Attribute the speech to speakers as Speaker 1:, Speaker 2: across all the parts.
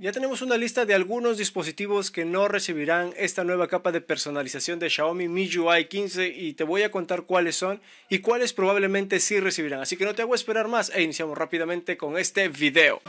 Speaker 1: ya tenemos una lista de algunos dispositivos que no recibirán esta nueva capa de personalización de Xiaomi MIUI 15 y te voy a contar cuáles son y cuáles probablemente sí recibirán. Así que no te hago esperar más e iniciamos rápidamente con este video.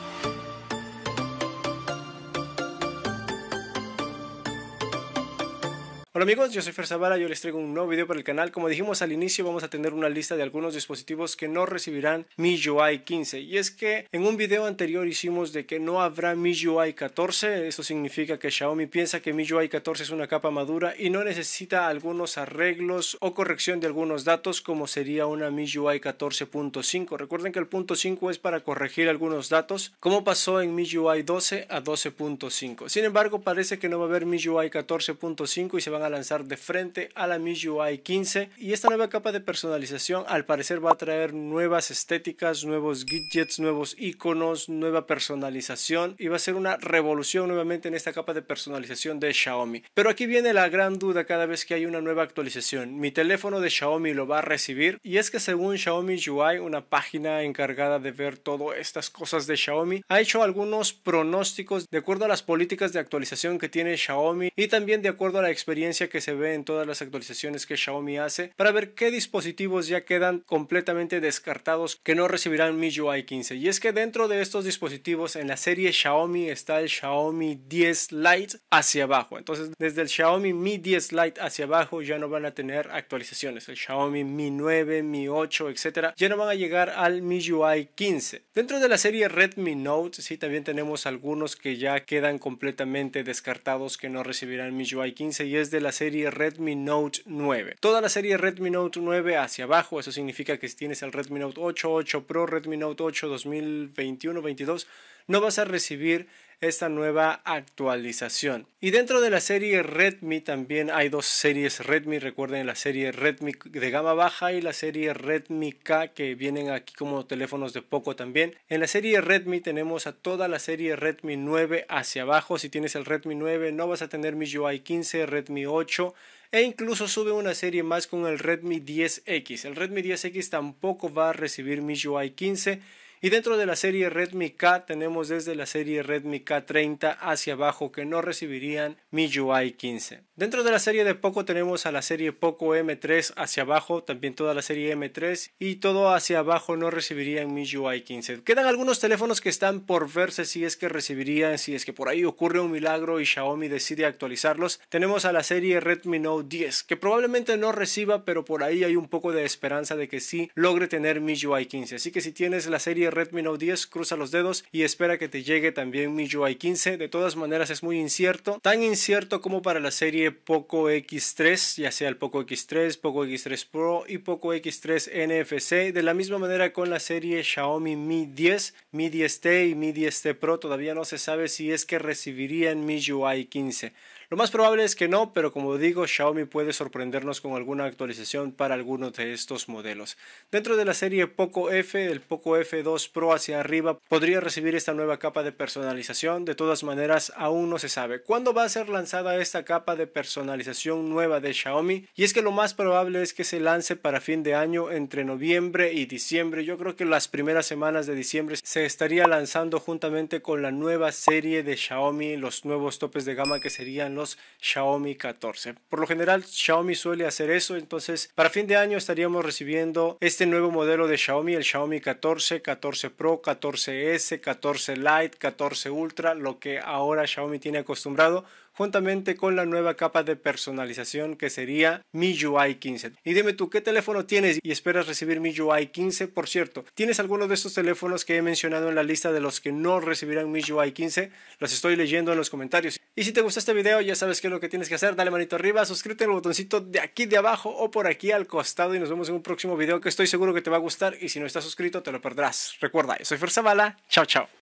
Speaker 1: amigos, yo soy Fer Zavala, yo les traigo un nuevo video para el canal. Como dijimos al inicio, vamos a tener una lista de algunos dispositivos que no recibirán MIUI 15. Y es que en un video anterior hicimos de que no habrá MIUI 14. Esto significa que Xiaomi piensa que MIUI 14 es una capa madura y no necesita algunos arreglos o corrección de algunos datos como sería una MIUI 14.5. Recuerden que el punto 5 es para corregir algunos datos, como pasó en MIUI 12 a 12.5. Sin embargo, parece que no va a haber MIUI 14.5 y se van a lanzar de frente a la MIUI 15 y esta nueva capa de personalización al parecer va a traer nuevas estéticas, nuevos widgets nuevos iconos, nueva personalización y va a ser una revolución nuevamente en esta capa de personalización de Xiaomi. Pero aquí viene la gran duda cada vez que hay una nueva actualización. Mi teléfono de Xiaomi lo va a recibir y es que según Xiaomi UI, una página encargada de ver todas estas cosas de Xiaomi, ha hecho algunos pronósticos de acuerdo a las políticas de actualización que tiene Xiaomi y también de acuerdo a la experiencia que se ve en todas las actualizaciones que Xiaomi hace para ver qué dispositivos ya quedan completamente descartados que no recibirán MIUI 15. Y es que dentro de estos dispositivos en la serie Xiaomi está el Xiaomi 10 Lite hacia abajo. Entonces desde el Xiaomi Mi 10 Lite hacia abajo ya no van a tener actualizaciones. El Xiaomi Mi 9, Mi 8, etcétera, ya no van a llegar al MIUI 15. Dentro de la serie Redmi Note sí también tenemos algunos que ya quedan completamente descartados que no recibirán MIUI 15 y es de la serie Redmi Note 9. Toda la serie Redmi Note 9 hacia abajo, eso significa que si tienes el Redmi Note 8, 8 Pro, Redmi Note 8 2021, 22, no vas a recibir esta nueva actualización. Y dentro de la serie Redmi también hay dos series Redmi, recuerden la serie Redmi de gama baja y la serie Redmi K que vienen aquí como teléfonos de poco también. En la serie Redmi tenemos a toda la serie Redmi 9 hacia abajo, si tienes el Redmi 9 no vas a tener mi UI 15, Redmi 8 e incluso sube una serie más con el Redmi 10X. El Redmi 10X tampoco va a recibir UI 15 y dentro de la serie Redmi K tenemos desde la serie Redmi K30 hacia abajo que no recibirían MIUI 15. Dentro de la serie de Poco tenemos a la serie Poco M3 hacia abajo, también toda la serie M3 y todo hacia abajo no recibiría mi UI 15. Quedan algunos teléfonos que están por verse si es que recibirían, si es que por ahí ocurre un milagro y Xiaomi decide actualizarlos. Tenemos a la serie Redmi Note 10 que probablemente no reciba, pero por ahí hay un poco de esperanza de que sí logre tener UI 15. Así que si tienes la serie Redmi Note 10, cruza los dedos y espera que te llegue también UI 15. De todas maneras es muy incierto, tan incierto como para la serie poco X3, ya sea el Poco X3, Poco X3 Pro y Poco X3 NFC. De la misma manera con la serie Xiaomi Mi 10, Mi 10T y Mi 10T Pro, todavía no se sabe si es que recibirían mi UI 15. Lo más probable es que no, pero como digo, Xiaomi puede sorprendernos con alguna actualización para algunos de estos modelos. Dentro de la serie Poco F, el Poco F2 Pro hacia arriba podría recibir esta nueva capa de personalización. De todas maneras, aún no se sabe. ¿Cuándo va a ser lanzada esta capa de personalización nueva de Xiaomi? Y es que lo más probable es que se lance para fin de año entre noviembre y diciembre. Yo creo que las primeras semanas de diciembre se estaría lanzando juntamente con la nueva serie de Xiaomi, los nuevos topes de gama que serían los Xiaomi 14. Por lo general Xiaomi suele hacer eso, entonces para fin de año estaríamos recibiendo este nuevo modelo de Xiaomi, el Xiaomi 14, 14 Pro, 14S, 14 Lite, 14 Ultra, lo que ahora Xiaomi tiene acostumbrado juntamente con la nueva capa de personalización que sería MIUI 15. Y dime tú, ¿qué teléfono tienes y esperas recibir MIUI 15? Por cierto, ¿tienes alguno de estos teléfonos que he mencionado en la lista de los que no recibirán MIUI 15? Los estoy leyendo en los comentarios. Y si te gustó este video, ya sabes qué es lo que tienes que hacer. Dale manito arriba, suscríbete al botoncito de aquí de abajo o por aquí al costado. Y nos vemos en un próximo video que estoy seguro que te va a gustar. Y si no estás suscrito, te lo perderás. Recuerda, yo soy fuerza bala Chao, chao.